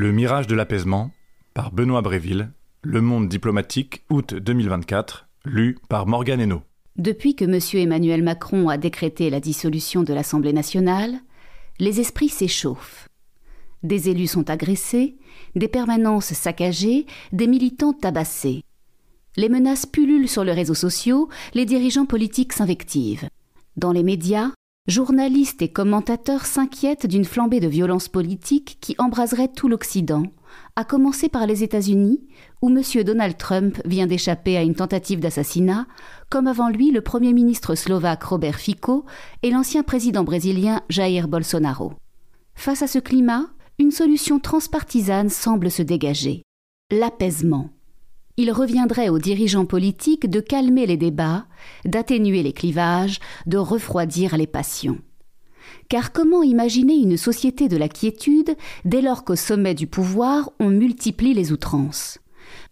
Le mirage de l'apaisement par Benoît Bréville, Le Monde diplomatique, août 2024, lu par Morgane Henault. Depuis que M. Emmanuel Macron a décrété la dissolution de l'Assemblée nationale, les esprits s'échauffent. Des élus sont agressés, des permanences saccagées, des militants tabassés. Les menaces pullulent sur les réseaux sociaux, les dirigeants politiques s'invectivent. Dans les médias, journalistes et commentateurs s'inquiètent d'une flambée de violence politique qui embraserait tout l'Occident, à commencer par les États-Unis, où M. Donald Trump vient d'échapper à une tentative d'assassinat, comme avant lui le Premier ministre slovaque Robert Fico et l'ancien président brésilien Jair Bolsonaro. Face à ce climat, une solution transpartisane semble se dégager. L'apaisement il reviendrait aux dirigeants politiques de calmer les débats, d'atténuer les clivages, de refroidir les passions. Car comment imaginer une société de la quiétude dès lors qu'au sommet du pouvoir on multiplie les outrances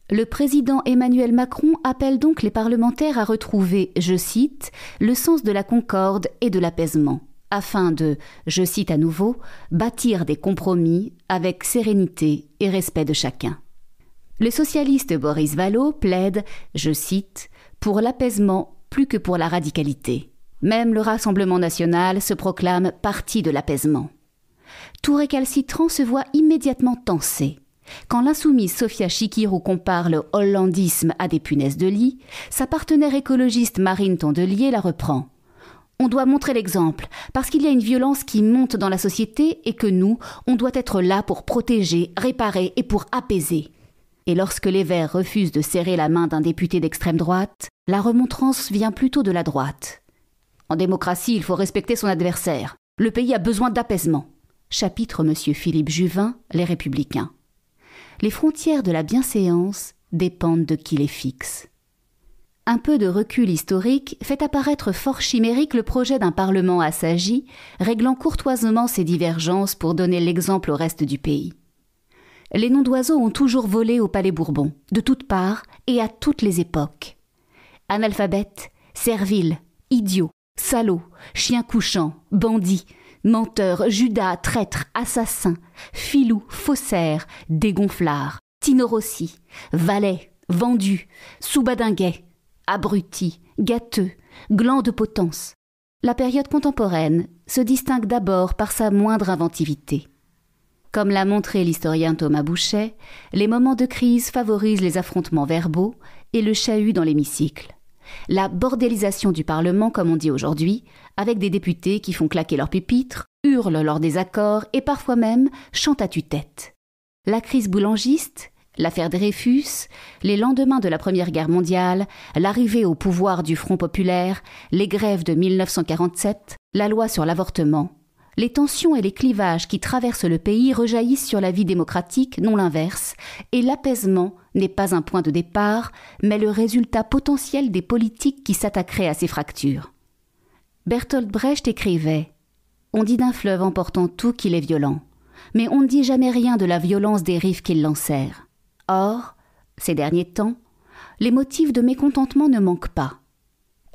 le président Emmanuel Macron appelle donc les parlementaires à retrouver, je cite, le sens de la concorde et de l'apaisement, afin de, je cite à nouveau, bâtir des compromis avec sérénité et respect de chacun. Le socialiste Boris Vallaud plaide, je cite, pour l'apaisement plus que pour la radicalité. Même le Rassemblement national se proclame parti de l'apaisement. Tout récalcitrant se voit immédiatement tensé. Quand l'insoumise Sofia Chikirou compare le hollandisme à des punaises de lit, sa partenaire écologiste Marine Tondelier la reprend. On doit montrer l'exemple, parce qu'il y a une violence qui monte dans la société et que nous, on doit être là pour protéger, réparer et pour apaiser et lorsque les Verts refusent de serrer la main d'un député d'extrême droite, la remontrance vient plutôt de la droite. En démocratie, il faut respecter son adversaire. Le pays a besoin d'apaisement. Chapitre M. Philippe Juvin, Les Républicains. Les frontières de la bienséance dépendent de qui les fixe. Un peu de recul historique fait apparaître fort chimérique le projet d'un Parlement assagi, réglant courtoisement ses divergences pour donner l'exemple au reste du pays les noms d'oiseaux ont toujours volé au Palais Bourbon, de toutes parts et à toutes les époques. Analphabète, servile, idiot, salaud, chien couchant, bandit, menteur, judas, traître, assassin, filou, faussaire, dégonflard, tinorossi, valet, vendu, soubadinguet, abruti, gâteux, gland de potence. La période contemporaine se distingue d'abord par sa moindre inventivité. Comme l'a montré l'historien Thomas Bouchet, les moments de crise favorisent les affrontements verbaux et le chahut dans l'hémicycle. La bordélisation du Parlement, comme on dit aujourd'hui, avec des députés qui font claquer leurs pupitres, hurlent lors des et parfois même chantent à tue-tête. La crise boulangiste, l'affaire Dreyfus, les lendemains de la Première Guerre mondiale, l'arrivée au pouvoir du Front populaire, les grèves de 1947, la loi sur l'avortement, les tensions et les clivages qui traversent le pays rejaillissent sur la vie démocratique, non l'inverse, et l'apaisement n'est pas un point de départ, mais le résultat potentiel des politiques qui s'attaqueraient à ces fractures. Bertolt Brecht écrivait On dit d'un fleuve emportant tout qu'il est violent, mais on ne dit jamais rien de la violence des rives qu'il l'enserre. Or, ces derniers temps, les motifs de mécontentement ne manquent pas.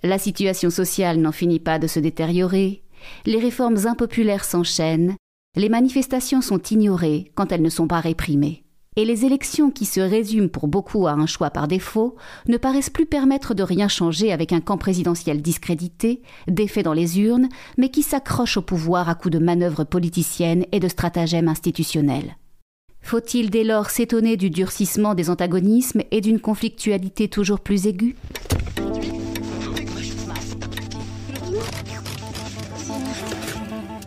La situation sociale n'en finit pas de se détériorer, les réformes impopulaires s'enchaînent, les manifestations sont ignorées quand elles ne sont pas réprimées. Et les élections qui se résument pour beaucoup à un choix par défaut ne paraissent plus permettre de rien changer avec un camp présidentiel discrédité, défait dans les urnes, mais qui s'accroche au pouvoir à coups de manœuvres politiciennes et de stratagèmes institutionnels. Faut-il dès lors s'étonner du durcissement des antagonismes et d'une conflictualité toujours plus aiguë そんな。